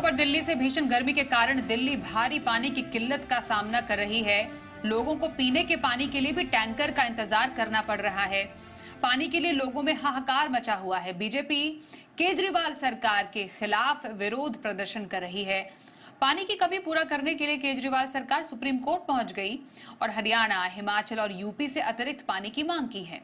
खबर दिल्ली से भीषण गर्मी के कारण दिल्ली भारी पानी की किल्लत का सामना कर रही है लोगों को पीने के पानी के लिए भी टैंकर का इंतजार करना पड़ रहा है पानी के लिए लोगों में हाहाकार मचा हुआ है बीजेपी केजरीवाल सरकार के खिलाफ विरोध प्रदर्शन कर रही है पानी की कमी पूरा करने के लिए केजरीवाल सरकार सुप्रीम कोर्ट पहुंच गई और हरियाणा हिमाचल और यूपी से अतिरिक्त पानी की मांग की है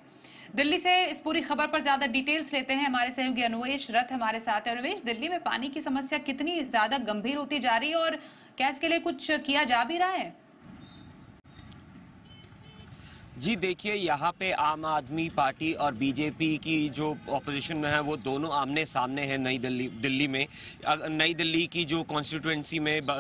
दिल्ली से इस पूरी खबर पर ज्यादा डिटेल्स लेते हैं हमारे सहयोगी अनुवेश रथ हमारे साथ है अनुवेश दिल्ली में पानी की समस्या कितनी ज्यादा गंभीर होती जा रही है और क्या इसके लिए कुछ किया जा भी रहा है जी देखिए यहाँ पे आम आदमी पार्टी और बीजेपी की जो ऑपोजिशन में है वो दोनों आमने सामने हैं नई दिल्ली दिल्ली में नई दिल्ली की जो कॉन्स्टिट्यूंसी में बा,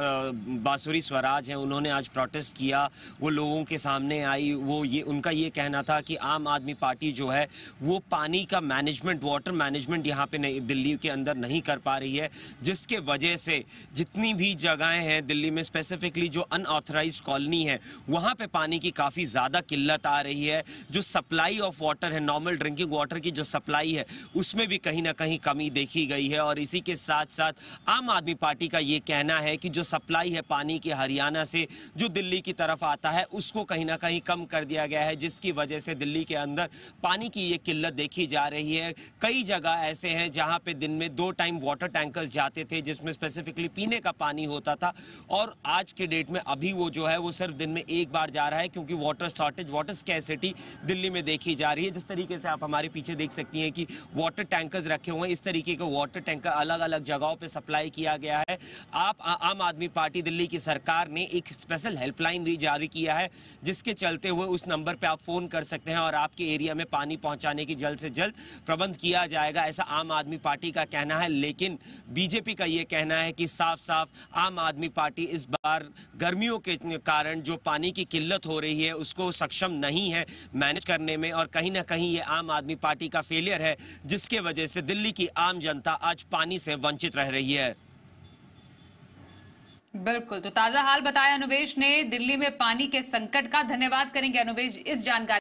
बासुरी स्वराज हैं उन्होंने आज प्रोटेस्ट किया वो लोगों के सामने आई वो ये उनका ये कहना था कि आम आदमी पार्टी जो है वो पानी का मैनेजमेंट वाटर मैनेजमेंट यहाँ पर नई दिल्ली के अंदर नहीं कर पा रही है जिसके वजह से जितनी भी जगहें हैं दिल्ली में स्पेसिफिकली जो अनऑथराइज कॉलोनी है वहाँ पर पानी की काफ़ी ज़्यादा किल्लत आ रही है जो सप्लाई ऑफ वाटर है नॉर्मल ड्रिंकिंग वाटर की जो सप्लाई है उसमें भी कहीं ना कहीं कमी देखी गई है और इसी के साथ साथ आम आदमी पार्टी का ये कहना है कि जो सप्लाई है पानी की हरियाणा से जो दिल्ली की तरफ आता है उसको कहीं ना कहीं कम कर दिया गया है जिसकी वजह से दिल्ली के अंदर पानी की ये किल्लत देखी जा रही है कई जगह ऐसे हैं जहाँ पर दिन में दो टाइम वाटर टैंकर्स जाते थे जिसमें स्पेसिफिकली पीने का पानी होता था और आज के डेट में अभी वो जो है वो सिर्फ दिन में एक बार जा रहा है क्योंकि water shortage water scarcity Delhi में देखी जा रही है जिस तरीके से आप हमारे पीछे देख सकती हैं कि वाटर टैंकर्स रखे हुए हैं इस तरीके के वाटर टैंकर अलग अलग जगहों पर सप्लाई किया गया है आप आ, आम आदमी पार्टी दिल्ली की सरकार ने एक स्पेशल हेल्पलाइन भी जारी किया है जिसके चलते हुए उस नंबर पर आप फ़ोन कर सकते हैं और आपके एरिया में पानी पहुँचाने की जल्द से जल्द प्रबंध किया जाएगा ऐसा आम आदमी पार्टी का कहना है लेकिन बीजेपी का ये कहना है कि साफ साफ आम आदमी पार्टी इस बार गर्मियों के कारण जो पानी की किल्लत हो रही है उसको सक्षम नहीं है मैनेज करने में और कहीं ना कहीं ये आम आदमी पार्टी का फेलियर है जिसके वजह से दिल्ली की आम जनता आज पानी से वंचित रह रही है बिल्कुल तो ताजा हाल बताया अनुवेश ने दिल्ली में पानी के संकट का धन्यवाद करेंगे अनुवेश इस जानकारी